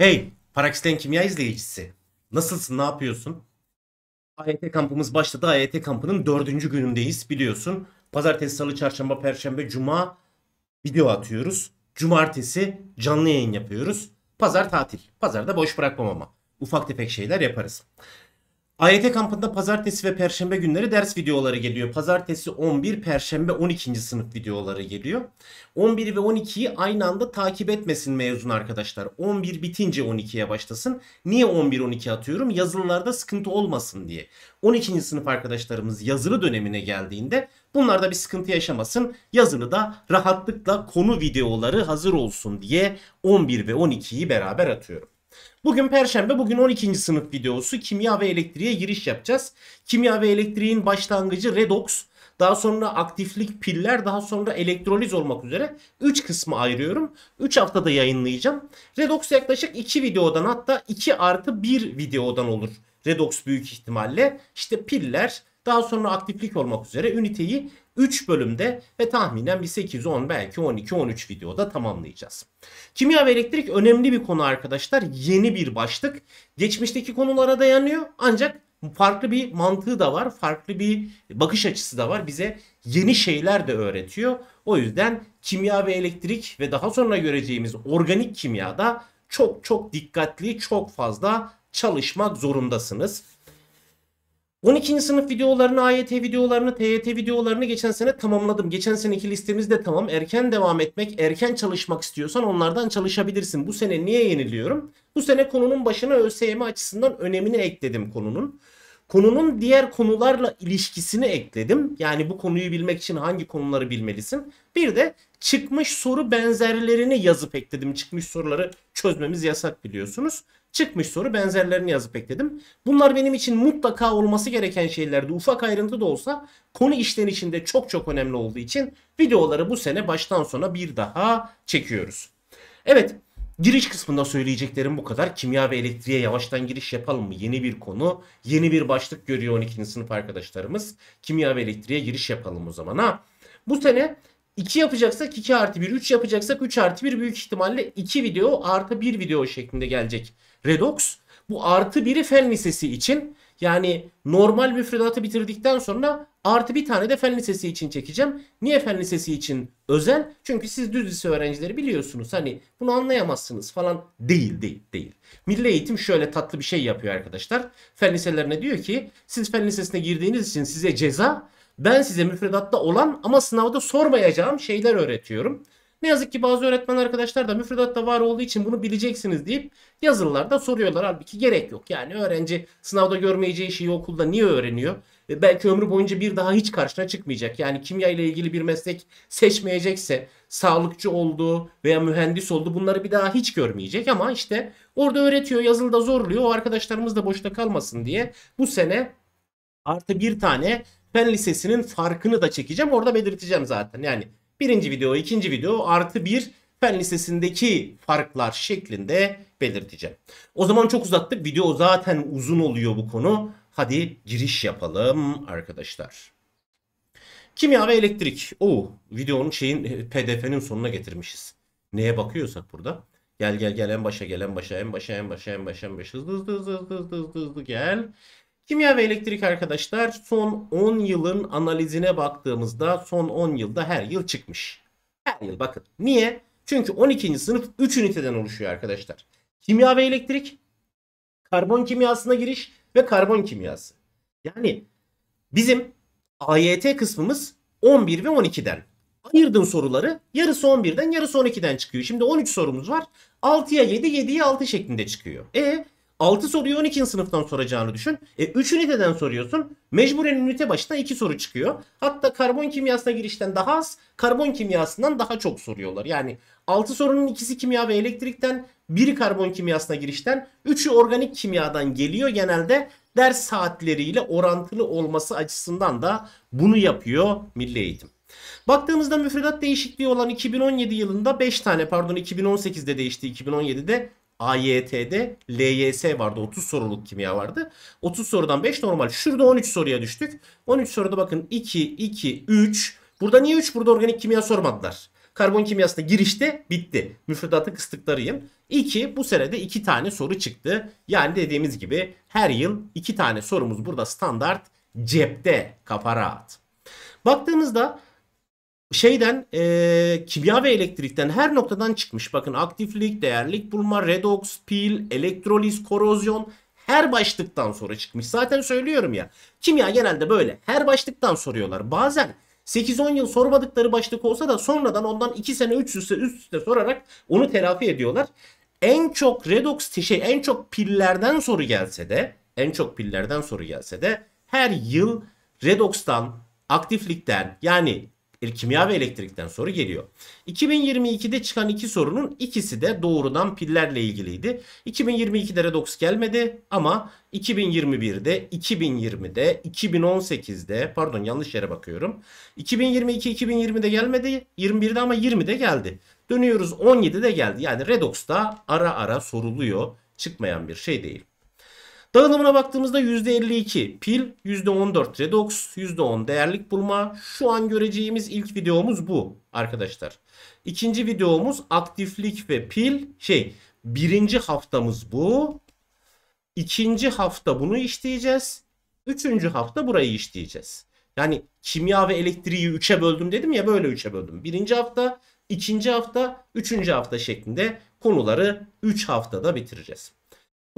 Hey, Paraksiten Kimya izleyicisi. Nasılsın, ne yapıyorsun? AYT kampımız başladı. AYT kampının dördüncü günündeyiz biliyorsun. Pazartesi, salı, çarşamba, perşembe, cuma video atıyoruz. Cumartesi canlı yayın yapıyoruz. Pazar tatil. Pazarda boş bırakmam ama. Ufak tefek şeyler yaparız. AYT kampında pazartesi ve perşembe günleri ders videoları geliyor. Pazartesi 11, perşembe 12. sınıf videoları geliyor. 11 ve 12'yi aynı anda takip etmesin mezun arkadaşlar. 11 bitince 12'ye başlasın. Niye 11-12 atıyorum? Yazılılarda sıkıntı olmasın diye. 12. sınıf arkadaşlarımız yazılı dönemine geldiğinde bunlarda bir sıkıntı yaşamasın. Yazılı da rahatlıkla konu videoları hazır olsun diye 11 ve 12'yi beraber atıyorum. Bugün Perşembe, bugün 12. sınıf videosu kimya ve elektriğe giriş yapacağız. Kimya ve elektriğin başlangıcı redoks, daha sonra aktiflik piller, daha sonra elektroliz olmak üzere 3 kısmı ayırıyorum. 3 haftada yayınlayacağım. Redox yaklaşık 2 videodan hatta 2 artı 1 videodan olur. Redox büyük ihtimalle. İşte piller, daha sonra aktiflik olmak üzere üniteyi 3 bölümde ve tahminen bir 8-10 belki 12-13 videoda tamamlayacağız. Kimya ve elektrik önemli bir konu arkadaşlar. Yeni bir başlık. Geçmişteki konulara dayanıyor ancak farklı bir mantığı da var. Farklı bir bakış açısı da var. Bize yeni şeyler de öğretiyor. O yüzden kimya ve elektrik ve daha sonra göreceğimiz organik kimyada çok çok dikkatli, çok fazla çalışmak zorundasınız. 12. sınıf videolarını, AYT videolarını, TYT videolarını geçen sene tamamladım. Geçen seneki listemiz de tamam. Erken devam etmek, erken çalışmak istiyorsan onlardan çalışabilirsin. Bu sene niye yeniliyorum? Bu sene konunun başına ÖSYM açısından önemini ekledim konunun. Konunun diğer konularla ilişkisini ekledim. Yani bu konuyu bilmek için hangi konuları bilmelisin? Bir de çıkmış soru benzerlerini yazıp ekledim. Çıkmış soruları çözmemiz yasak biliyorsunuz. Çıkmış soru benzerlerini yazıp ekledim. Bunlar benim için mutlaka olması gereken şeylerdi. Ufak ayrıntı da olsa konu işlenişinde çok çok önemli olduğu için videoları bu sene baştan sona bir daha çekiyoruz. Evet Giriş kısmında söyleyeceklerim bu kadar. Kimya ve elektriğe yavaştan giriş yapalım mı? Yeni bir konu, yeni bir başlık görüyor 12. sınıf arkadaşlarımız. Kimya ve elektriğe giriş yapalım o zaman ha. Bu sene 2 yapacaksak 2 artı 1, 3 yapacaksak 3 artı 1 büyük ihtimalle 2 video artı 1 video şeklinde gelecek. Redox bu artı 1'i fen lisesi için yani normal müfredatı bitirdikten sonra artı bir tane de fen lisesi için çekeceğim. Niye fen lisesi için özel? Çünkü siz düz lise öğrencileri biliyorsunuz. Hani bunu anlayamazsınız falan. Değil değil değil. Milli eğitim şöyle tatlı bir şey yapıyor arkadaşlar. Fen liselerine diyor ki siz fen lisesine girdiğiniz için size ceza. Ben size müfredatta olan ama sınavda sormayacağım şeyler öğretiyorum. Ne yazık ki bazı öğretmen arkadaşlar da müfredatta var olduğu için bunu bileceksiniz deyip yazılılarda soruyorlar. Halbuki gerek yok. Yani öğrenci sınavda görmeyeceği şeyi okulda niye öğreniyor? E belki ömrü boyunca bir daha hiç karşına çıkmayacak. Yani kimya ile ilgili bir meslek seçmeyecekse sağlıkçı olduğu veya mühendis oldu bunları bir daha hiç görmeyecek. Ama işte orada öğretiyor yazılıda zorluyor. O arkadaşlarımız da boşta kalmasın diye bu sene artı bir tane Fen Lisesi'nin farkını da çekeceğim. Orada belirteceğim zaten. Yani birinci video, ikinci video artı bir fen lisesindeki farklar şeklinde belirteceğim. O zaman çok uzattık. Video zaten uzun oluyor bu konu. Hadi giriş yapalım arkadaşlar. Kimya ve elektrik. o videonun şeyin PDF'nin sonuna getirmişiz. Neye bakıyorsak burada. Gel gel gel en başa gel en başa en başa en başa en başa en başa hızlı hızlı hızlı hızlı hızlı hızlı gel. Kimya ve elektrik arkadaşlar son 10 yılın analizine baktığımızda son 10 yılda her yıl çıkmış. Her yıl bakın. Niye? Çünkü 12. sınıf 3 üniteden oluşuyor arkadaşlar. Kimya ve elektrik, karbon kimyasına giriş ve karbon kimyası. Yani bizim AYT kısmımız 11 ve 12'den. Ayırdın soruları yarısı 11'den yarısı 12'den çıkıyor. Şimdi 13 sorumuz var. 6'ya 7, 7'ye 6 şeklinde çıkıyor. E 6 soruyu 12. sınıftan soracağını düşün. E, 3 üniteden soruyorsun. Mecburen ünite başına 2 soru çıkıyor. Hatta karbon kimyasına girişten daha az, karbon kimyasından daha çok soruyorlar. Yani 6 sorunun ikisi kimya ve elektrikten, biri karbon kimyasına girişten, 3'ü organik kimyadan geliyor genelde. Ders saatleriyle orantılı olması açısından da bunu yapıyor milli eğitim. Baktığımızda müfredat değişikliği olan 2017 yılında 5 tane pardon 2018'de değişti 2017'de AYT'de LYS vardı. 30 soruluk kimya vardı. 30 sorudan 5 normal. Şurada 13 soruya düştük. 13 soruda bakın 2, 2, 3. Burada niye 3? Burada organik kimya sormadılar. Karbon kimyası da girişte bitti. Müfredatı kıstıklarıyım. 2 bu senede 2 tane soru çıktı. Yani dediğimiz gibi her yıl 2 tane sorumuz burada standart cepte kafa rahat. Baktığımızda şeyden e, kimya ve elektrikten her noktadan çıkmış. Bakın aktiflik, değerlik bulma, redox, pil, elektroliz, korozyon her başlıktan sonra çıkmış. Zaten söylüyorum ya kimya genelde böyle her başlıktan soruyorlar. Bazen 8-10 yıl sormadıkları başlık olsa da sonradan ondan 2 sene 3 üste üst üste sorarak onu telafi ediyorlar. En çok redox şey en çok pillerden soru gelse de en çok pillerden soru gelse de her yıl redox'tan aktiflikten yani kimya ve elektrikten soru geliyor. 2022'de çıkan iki sorunun ikisi de doğrudan pillerle ilgiliydi. 2022'de redox gelmedi ama 2021'de, 2020'de, 2018'de pardon yanlış yere bakıyorum. 2022-2020'de gelmedi, 21'de ama 20'de geldi. Dönüyoruz 17'de geldi. Yani redox da ara ara soruluyor. Çıkmayan bir şey değil. Dağılımına baktığımızda %52 pil, %14 redox, %10 değerlik bulma. Şu an göreceğimiz ilk videomuz bu arkadaşlar. İkinci videomuz aktiflik ve pil şey birinci haftamız bu. İkinci hafta bunu işleyeceğiz. Üçüncü hafta burayı işleyeceğiz. Yani kimya ve elektriği üç'e böldüm dedim ya böyle üç'e böldüm. Birinci hafta, ikinci hafta, üçüncü hafta şeklinde konuları üç haftada bitireceğiz.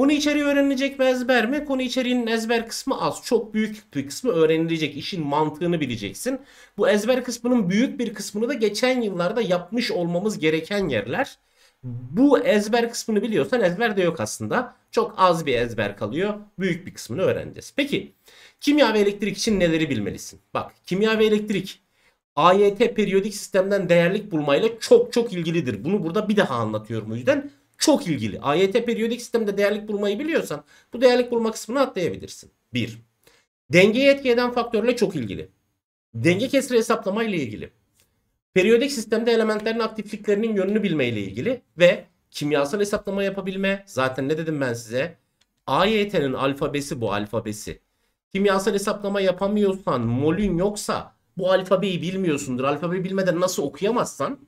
Konu içeriği öğrenilecek mi ezber mi? Konu içeriğinin ezber kısmı az. Çok büyük bir kısmı öğrenilecek. İşin mantığını bileceksin. Bu ezber kısmının büyük bir kısmını da geçen yıllarda yapmış olmamız gereken yerler. Bu ezber kısmını biliyorsan ezber de yok aslında. Çok az bir ezber kalıyor. Büyük bir kısmını öğreneceğiz. Peki kimya ve elektrik için neleri bilmelisin? Bak kimya ve elektrik AYT periyodik sistemden değerlik bulmayla çok çok ilgilidir. Bunu burada bir daha anlatıyorum o yüzden çok ilgili. AYT periyodik sistemde değerlik bulmayı biliyorsan bu değerlik bulma kısmını atlayabilirsin. 1. Dengeyi etki eden faktörle çok ilgili. Denge kesri hesaplama ile ilgili. Periyodik sistemde elementlerin aktifliklerinin yönünü bilme ile ilgili ve kimyasal hesaplama yapabilme. Zaten ne dedim ben size? AYT'nin alfabesi bu alfabesi. Kimyasal hesaplama yapamıyorsan, molün yoksa bu alfabeyi bilmiyorsundur. Alfabeyi bilmeden nasıl okuyamazsan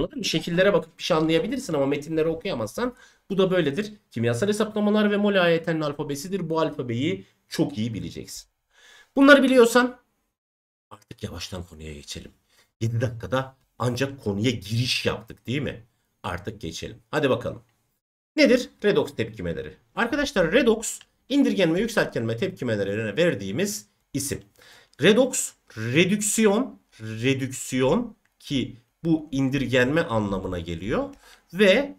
Anladın mı? Şekillere bakıp bir şey anlayabilirsin ama metinleri okuyamazsan bu da böyledir. Kimyasal hesaplamalar ve mol AYT'nin alfabesidir. Bu alfabeyi çok iyi bileceksin. Bunları biliyorsan artık yavaştan konuya geçelim. 7 dakikada ancak konuya giriş yaptık değil mi? Artık geçelim. Hadi bakalım. Nedir? Redox tepkimeleri. Arkadaşlar redox indirgenme yükseltgenme tepkimelerine verdiğimiz isim. Redox, redüksiyon, redüksiyon ki bu indirgenme anlamına geliyor. Ve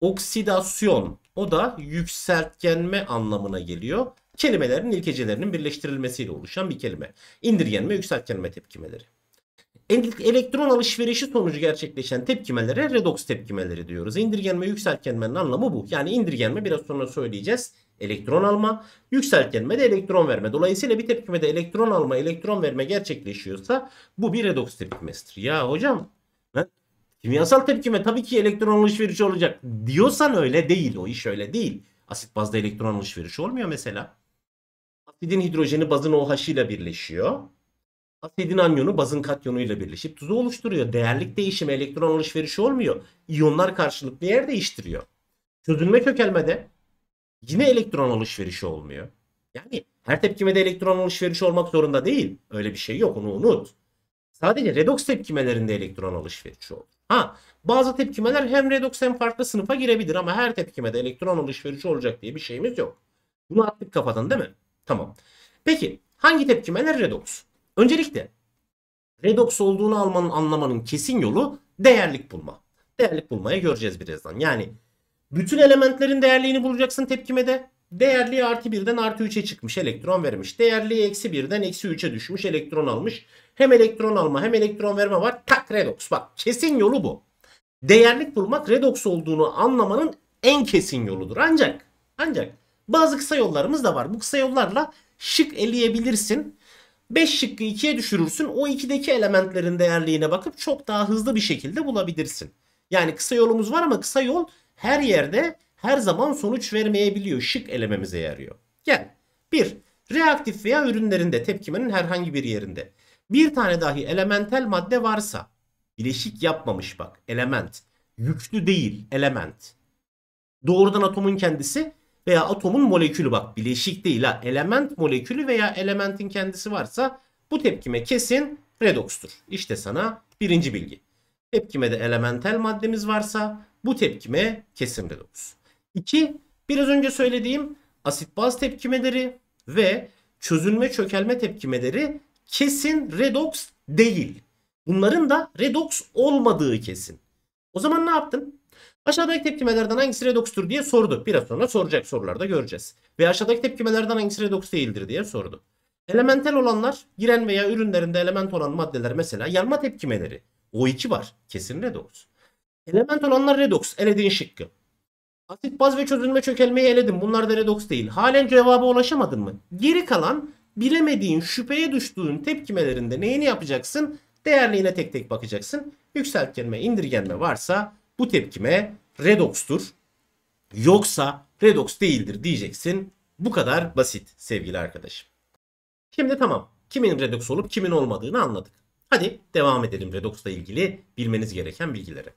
oksidasyon o da yükseltgenme anlamına geliyor. Kelimelerin ilkecelerinin birleştirilmesiyle oluşan bir kelime. İndirgenme, yükseltgenme tepkimeleri. Elektron alışverişi sonucu gerçekleşen tepkimelere redoks tepkimeleri diyoruz. İndirgenme, yükseltgenmenin anlamı bu. Yani indirgenme biraz sonra söyleyeceğiz. Elektron alma, yükseltgenme de elektron verme. Dolayısıyla bir tepkimede elektron alma, elektron verme gerçekleşiyorsa bu bir redoks tepkimesidir. Ya hocam Kimyasal tepkime tabii ki elektron alışverişi olacak diyorsan öyle değil. O iş öyle değil. Asit bazda elektron alışverişi olmuyor mesela. Asidin hidrojeni bazın OH ile birleşiyor. Asidin anyonu bazın katyonuyla birleşip tuzu oluşturuyor. Değerlik değişimi elektron alışverişi olmuyor. İyonlar karşılıklı yer değiştiriyor. Çözünme kökelmede yine elektron alışverişi olmuyor. Yani her tepkimede elektron alışverişi olmak zorunda değil. Öyle bir şey yok onu unut. Sadece redoks tepkimelerinde elektron alışverişi olur. Ha bazı tepkimeler hem redoks hem farklı sınıfa girebilir ama her tepkimede elektron alışverişi olacak diye bir şeyimiz yok. Bunu attık kafadan değil mi? Tamam. Peki hangi tepkimeler redoks? Öncelikle redoks olduğunu almanın anlamanın kesin yolu değerlik bulma. Değerlik bulmaya göreceğiz birazdan. Yani bütün elementlerin değerliğini bulacaksın tepkimede. Değerliği artı birden artı üçe çıkmış elektron vermiş. Değerliği eksi birden eksi üçe düşmüş elektron almış. Hem elektron alma hem elektron verme var. Tak redox. Bak kesin yolu bu. Değerlik bulmak redox olduğunu anlamanın en kesin yoludur. Ancak ancak bazı kısa yollarımız da var. Bu kısa yollarla şık eleyebilirsin. 5 şıkkı 2'ye düşürürsün. O 2'deki elementlerin değerliğine bakıp çok daha hızlı bir şekilde bulabilirsin. Yani kısa yolumuz var ama kısa yol her yerde her zaman sonuç vermeyebiliyor. Şık elememize yarıyor. Gel. 1. Reaktif veya ürünlerinde tepkimenin herhangi bir yerinde bir tane dahi elementel madde varsa bileşik yapmamış bak element yüklü değil element doğrudan atomun kendisi veya atomun molekülü bak bileşik değil ha element molekülü veya elementin kendisi varsa bu tepkime kesin redokstur. İşte sana birinci bilgi. Tepkime de elementel maddemiz varsa bu tepkime kesin redoks. 2. Biraz önce söylediğim asit baz tepkimeleri ve çözünme çökelme tepkimeleri kesin redox değil. Bunların da redox olmadığı kesin. O zaman ne yaptın? Aşağıdaki tepkimelerden hangisi redoxtur diye sordu. Biraz sonra soracak sorularda göreceğiz. Ve aşağıdaki tepkimelerden hangisi redox değildir diye sordu. Elementel olanlar giren veya ürünlerinde element olan maddeler mesela yanma tepkimeleri. o iki var. Kesin redox. Element olanlar redox. Elediğin şıkkı. Asit baz ve çözünme çökelmeyi eledim. Bunlar da redox değil. Halen cevaba ulaşamadın mı? Geri kalan bilemediğin, şüpheye düştüğün tepkimelerinde neyini yapacaksın? Değerliğine tek tek bakacaksın. Yükseltgenme, indirgenme varsa bu tepkime redox'tur. Yoksa redox değildir diyeceksin. Bu kadar basit sevgili arkadaşım. Şimdi tamam. Kimin redox olup kimin olmadığını anladık. Hadi devam edelim redoxla ilgili bilmeniz gereken bilgileri.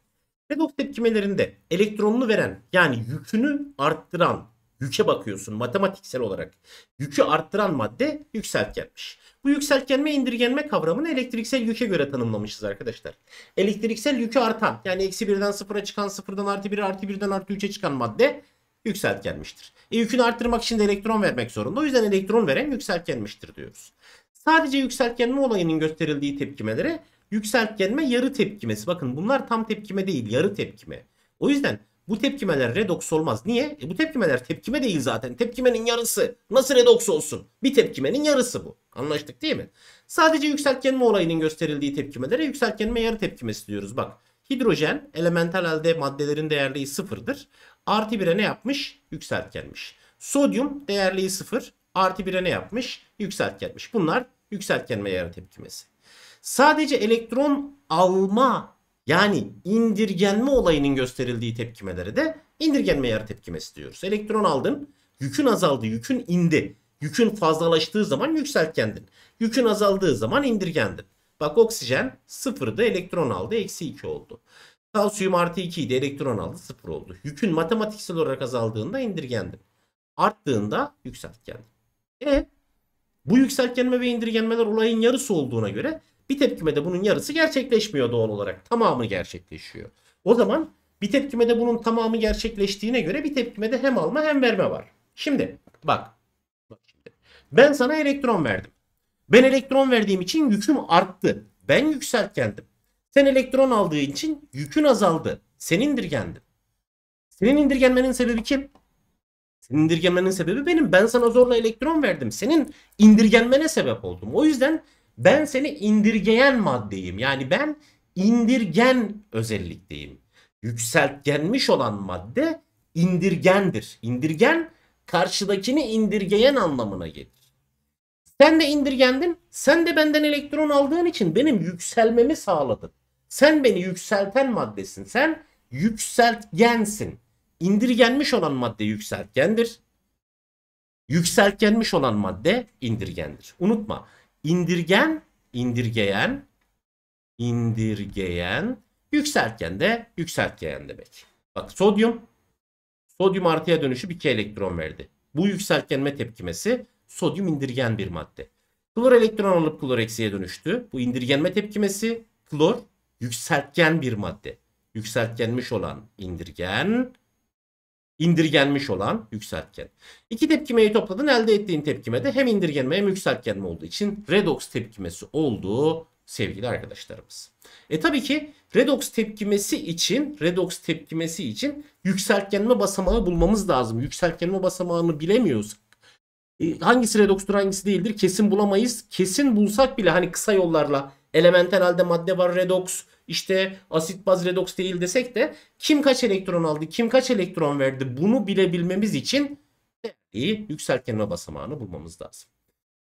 Redox tepkimelerinde elektronunu veren yani yükünü arttıran yüke bakıyorsun matematiksel olarak. Yükü arttıran madde yükseltgenmiş. Bu yükseltgenme indirgenme kavramını elektriksel yüke göre tanımlamışız arkadaşlar. Elektriksel yükü artan yani eksi birden sıfıra çıkan sıfırdan artı bir artı birden artı üçe çıkan madde yükseltgenmiştir. E, yükünü arttırmak için de elektron vermek zorunda. O yüzden elektron veren yükseltgenmiştir diyoruz. Sadece yükseltgenme olayının gösterildiği tepkimelere yükseltgenme yarı tepkimesi. Bakın bunlar tam tepkime değil yarı tepkime. O yüzden bu tepkimeler redoks olmaz. Niye? E bu tepkimeler tepkime değil zaten. Tepkimenin yarısı. Nasıl redoks olsun? Bir tepkimenin yarısı bu. Anlaştık değil mi? Sadece yükseltgenme olayının gösterildiği tepkimelere yükseltgenme yarı tepkimesi diyoruz. Bak hidrojen elemental halde maddelerin değerliği sıfırdır. Artı 1'e ne yapmış? Yükseltgenmiş. Sodyum değerliği sıfır. Artı 1'e ne yapmış? Yükseltgenmiş. Bunlar yükseltgenme yarı tepkimesi. Sadece elektron alma yani indirgenme olayının gösterildiği tepkimelere de indirgenme yer tepkimesi diyoruz. Elektron aldın, yükün azaldı, yükün indi. Yükün fazlalaştığı zaman yükseltkendin. Yükün azaldığı zaman indirgendin. Bak oksijen sıfırdı, elektron aldı, eksi 2 oldu. Kalsiyum artı 2 idi, elektron aldı, sıfır oldu. Yükün matematiksel olarak azaldığında indirgendin. Arttığında yükseltkendin. E bu yükseltgenme ve indirgenmeler olayın yarısı olduğuna göre bir tepkimede bunun yarısı gerçekleşmiyor doğal olarak. Tamamı gerçekleşiyor. O zaman bir tepkimede bunun tamamı gerçekleştiğine göre bir tepkimede hem alma hem verme var. Şimdi bak. bak şimdi. Ben sana elektron verdim. Ben elektron verdiğim için yüküm arttı. Ben yükseltgendim. Sen elektron aldığın için yükün azaldı. Sen indirgendin. Senin indirgenmenin sebebi kim? Senin indirgenmenin sebebi benim. Ben sana zorla elektron verdim. Senin indirgenmene sebep oldum. O yüzden ben seni indirgeyen maddeyim. Yani ben indirgen özellikteyim. Yükseltgenmiş olan madde indirgendir. İndirgen karşıdakini indirgeyen anlamına gelir. Sen de indirgendin. Sen de benden elektron aldığın için benim yükselmemi sağladın. Sen beni yükselten maddesin. Sen yükseltgensin. İndirgenmiş olan madde yükseltgendir. Yükseltgenmiş olan madde indirgendir. Unutma indirgen, indirgeyen, indirgeyen, yükseltgen de yükseltgen demek. Bak sodyum, sodyum artıya dönüşü bir 2 elektron verdi. Bu yükseltgenme tepkimesi sodyum indirgen bir madde. Klor elektron alıp klor eksiye dönüştü. Bu indirgenme tepkimesi klor yükseltgen bir madde. Yükseltgenmiş olan indirgen indirgenmiş olan yükseltgen. İki tepkimeyi topladın elde ettiğin tepkime de hem indirgenme hem yükseltgenme olduğu için redox tepkimesi olduğu sevgili arkadaşlarımız. E tabii ki redox tepkimesi için redox tepkimesi için yükseltgenme basamağı bulmamız lazım. Yükseltgenme basamağını bilemiyoruz. E, hangisi redokstur hangisi değildir kesin bulamayız. Kesin bulsak bile hani kısa yollarla elementer halde madde var redoks işte asit baz redoks değil desek de kim kaç elektron aldı, kim kaç elektron verdi bunu bilebilmemiz için değerliği yükseltgenme basamağını bulmamız lazım.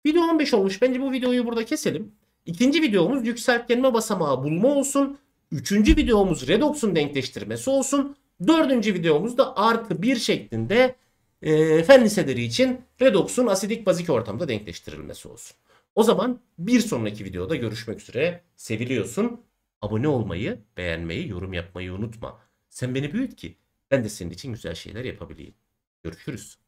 Video 15 olmuş. Bence bu videoyu burada keselim. İkinci videomuz yükseltgenme basamağı bulma olsun. Üçüncü videomuz redoksun denkleştirmesi olsun. Dördüncü videomuz da artı bir şeklinde e, fen liseleri için redoksun asidik bazik ortamda denkleştirilmesi olsun. O zaman bir sonraki videoda görüşmek üzere. Seviliyorsun. Abone olmayı, beğenmeyi, yorum yapmayı unutma. Sen beni büyüt ki ben de senin için güzel şeyler yapabileyim. Görüşürüz.